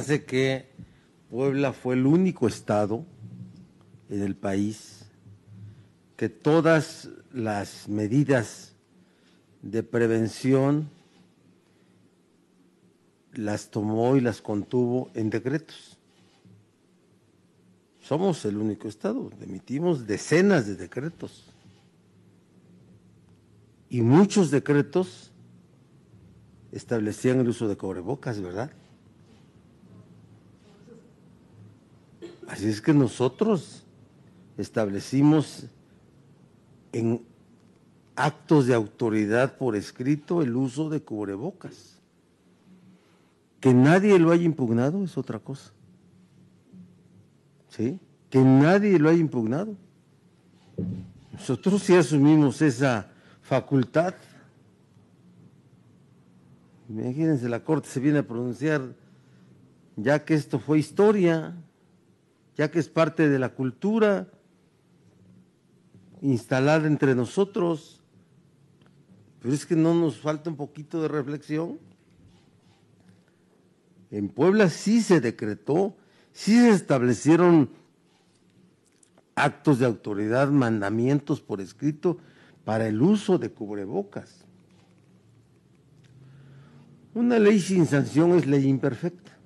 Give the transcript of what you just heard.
Fíjense que Puebla fue el único estado en el país que todas las medidas de prevención las tomó y las contuvo en decretos. Somos el único estado, emitimos decenas de decretos y muchos decretos establecían el uso de cobrebocas, ¿verdad? Así es que nosotros establecimos en actos de autoridad por escrito el uso de cubrebocas. Que nadie lo haya impugnado es otra cosa. ¿Sí? Que nadie lo haya impugnado. Nosotros sí asumimos esa facultad. Imagínense, la Corte se viene a pronunciar, ya que esto fue historia, ya que es parte de la cultura instalada entre nosotros. Pero es que no nos falta un poquito de reflexión. En Puebla sí se decretó, sí se establecieron actos de autoridad, mandamientos por escrito para el uso de cubrebocas. Una ley sin sanción es ley imperfecta.